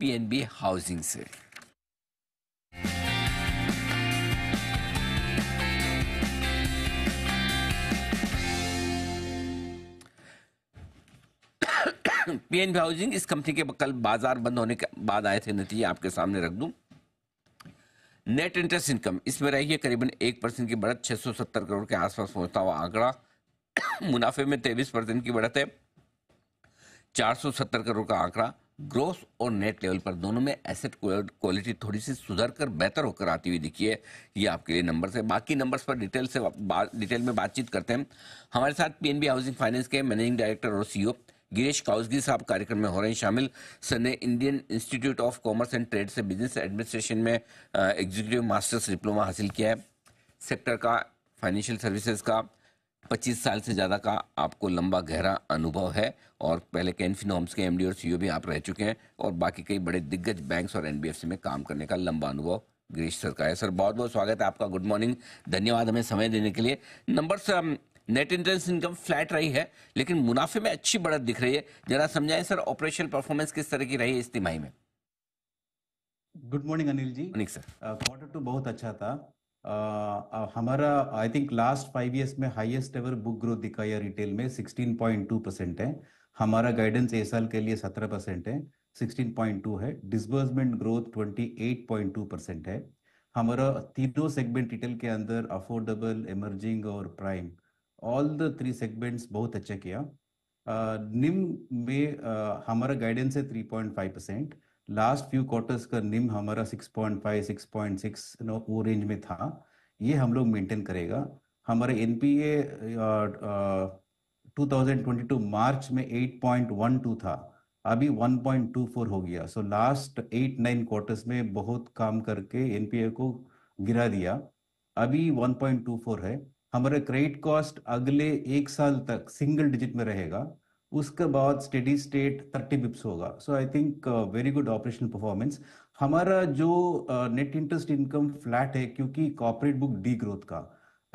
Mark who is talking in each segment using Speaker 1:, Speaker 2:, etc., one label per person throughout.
Speaker 1: PNB housing से PNB housing इस company के कल बाजार बंद होने के बाद आए थे नतीजे आपके सामने रख दूं नेट इंटरेस्ट इनकम इसमें रही है करीबन एक परसेंट की बढ़त 670 करोड़ के आसपास पहुंचता हुआ आंकड़ा मुनाफे में तेईस परसेंट की बढ़त है 470 करोड़ का आंकड़ा ग्रोथ और नेट लेवल पर दोनों में एसेट क्वालिटी थोड़ी सी सुधर कर बेहतर होकर आती हुई दिखी है ये आपके लिए नंबर्स है बाकी नंबर्स पर डिटेल से डिटेल में बातचीत करते हैं हमारे साथ पीएनबी हाउसिंग फाइनेंस के मैनेजिंग डायरेक्टर और सीईओ गिरीश काउसगी साहब कार्यक्रम में हो रहे हैं शामिल सर ने Indian Institute of Commerce and Trade से बिजनेस एडमिनिस्ट्रेशन में एग्जीक्यूटिव मास्टर्स डिप्लोमा हासिल किया है सेक्टर का फाइनेंशियल सर्विसेज का 25 साल से ज़्यादा का आपको लंबा गहरा अनुभव है और पहले कैनफिन होम्स के एमडी और सीईओ भी आप रह चुके हैं और बाकी कई बड़े दिग्गज बैंक्स और एनबीएफसी में काम करने का लंबा अनुभव गिरीश सर का है सर बहुत बहुत स्वागत है आपका गुड मॉर्निंग धन्यवाद हमें समय देने के लिए sir net interest income flat रही है लेकिन मुनाफे में अच्छी बढ़त दिख रही है जरा समझाएं सर ऑपरेशनल परफॉर्मेंस किस तरह की रही है इस तिमाही में
Speaker 2: good morning Anil ji sir quarter two बहुत अच्छा था हमारा I think last five years में हाईएस्ट एवर बुक ग्रोथ दिखाई है रिटेल में 16.2 परसेंट है हमारा गाइडेंस ए साल के लिए 17 परसेंट है 16.2 है डिसबर्समेंट ग्रोथ 28.2 परसेंट है हमारा तीनों सेगमेंट रिटेल के अंदर अफोर्डेबल इमर्जिंग और prime all the three segments बहुत अच्छा किया निम में हमारा गाइडेंस है three point five percent last few quarters का निम हमारा 6.5 6.6 नो वो रेंज में था ये हम लोग मेंटेन करेगा हमारे एनपीए 2022 मार्च में 8.12 था अभी 1.24 हो गया so last eight nine quarters में बहुत काम करके एनपीए को गिरा दिया अभी 1.24 है हमारे क्रेडिट कॉस्ट अगले एक साल तक सिंगल डिजिट में रहेगा उसके बाद स्टेडी स्टेट थर्टी बिप्स होगा सो I think very good operational performance हमारा जो नेट इंटरेस्ट इनकम फ्लैट है क्योंकि कॉपरेट बुक डी ग्रोथ का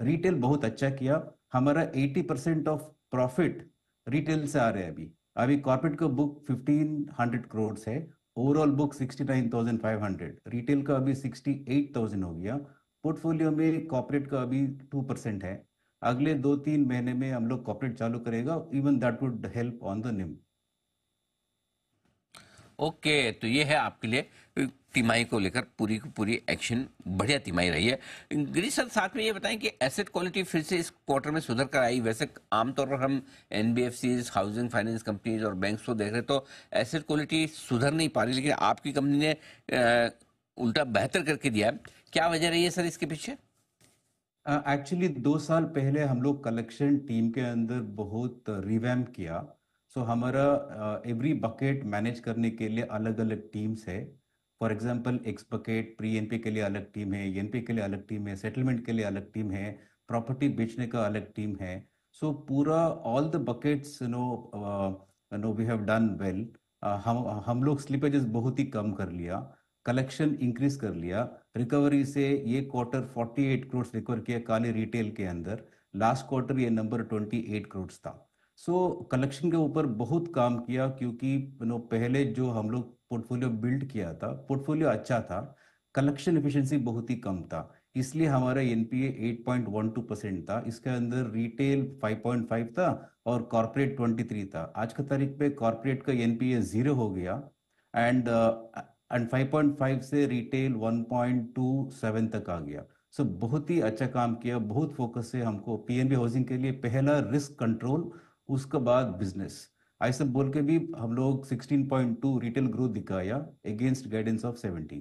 Speaker 2: रिटेल बहुत अच्छा किया हमारा 80 परसेंट ऑफ प्रॉफिट रिटेल से आ रहे हैं अभी अभी कॉर्पोरेट का बुक 1500 करोड़ है ओवरऑल बुक 69,500 रिटेल का अभी 68,000 हो गया पोर्टफोलियो में कॉर्पोरेट का अभी 2 परसेंट है अगले दो तीन महीने में हम लोग कॉपरेट चालू करेगा even that would help on the NIM
Speaker 1: okay तो ये है आपके लिए तिमाही को लेकर पूरी की पूरी एक्शन बढ़िया तिमाही रही है गिरीश सर साथ में ये बताएं कि एसेट क्वालिटी फिर से इस क्वार्टर में सुधर कर आई वैसे आमतौर पर हम एन हाउसिंग फाइनेंस कंपनीज और बैंक्स को देख रहे तो एसेट क्वालिटी सुधर नहीं पा रही लेकिन आपकी कंपनी ने आ, उल्टा बेहतर करके दिया क्या वजह रही है सर इसके पीछे
Speaker 2: एक्चुअली uh, दो साल पहले हम लोग कलेक्शन टीम के अंदर बहुत रिवैम किया सो so, हमारा एवरी बकेट मैनेज करने के लिए अलग अलग टीम्स है for example X bucket pre N के लिए अलग टीम है एन के लिए अलग टीम है सेटलमेंट के लिए अलग टीम है प्रॉपर्टी बेचने का अलग टीम है सो so, पूरा all the buckets no no we have done well हम हम लोग स्लिपेजेस बहुत ही कम कर लिया कलेक्शन इंक्रीज कर लिया रिकवरी से ये क्वार्टर 48 करोड़ रिकवर किया काले रिटेल के अंदर लास्ट क्वार्टर ये नंबर 28 करोड़ था सो so, कलेक्शन के ऊपर बहुत काम किया क्योंकि नो पहले जो हम लोग पोर्टफोलियो बिल्ड किया था पोर्टफोलियो अच्छा था कलेक्शन एफिशिएंसी बहुत ही कम था इसलिए हमारा एनपीए 8.12 परसेंट था इसके अंदर रिटेल 5.5 था और कॉरपोरेट 23 था आज के तारीख पे कॉरपोरेट का एनपीए जीरो हो गया एंड एंड 5.5 से रिटेल 1.27 तक आ गया सो so, बहुत ही अच्छा काम किया बहुत फोकस से हमको पीएनबी हाउसिंग के लिए पहला रिस्क कंट्रोल उसके बाद बिजनेस ऐसे बोल के भी हम लोग 16.2 रिटेल ग्रोथ दिखाया अगेंस्ट गाइडेंस ऑफ 17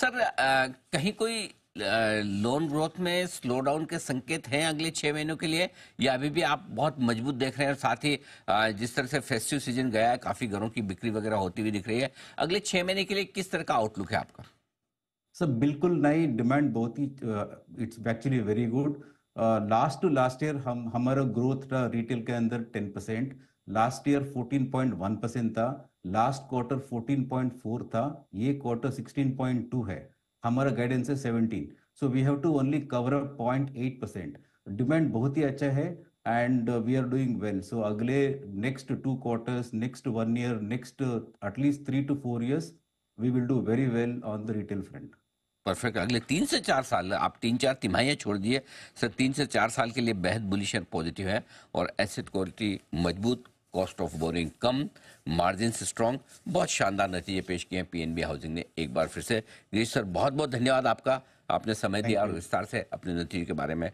Speaker 1: सर आ, कहीं कोई लोन ग्रोथ में स्लो डाउन के संकेत हैं अगले छह महीनों के लिए या अभी भी आप बहुत मजबूत देख रहे हैं और साथ ही जिस तरह से फेस्टिव सीजन गया है काफी घरों की बिक्री वगैरह होती हुई दिख रही है अगले छह महीने के लिए किस तरह का आउटलुक है आपका
Speaker 2: सर बिल्कुल नई डिमांड बहुत ही it's actually very good last to last year हम हमारा ग्रोथ था रिटेल के अंदर ten percent last year fourteen point one percent था last quarter fourteen point four था ये क्वार्टर सिक्सटीन पॉइंट टू है हमारा गाइडेंस है seventeen so we have to only cover up point eight percent demand बहुत ही अच्छा है and we are doing well so अगले next two quarters next one year next at least three two four years we will do very well on the retail front
Speaker 1: perfect अगले तीन से चार साल आप तीन चार तिमाहियाँ छोड़ दिए सर तीन से चार साल के लिए बेहद बुलिशर पॉजिटिव है और एसेट क्वालिटी मजबूत कॉस्ट ऑफ बोरिंग कम मार्जिन स्ट्रॉन्ग बहुत शानदार नतीजे पेश किए हैं पीएनबी हाउसिंग ने एक बार फिर से गिरीश सर बहुत बहुत धन्यवाद आपका आपने समय दिया और विस्तार से अपने नतीजे के बारे में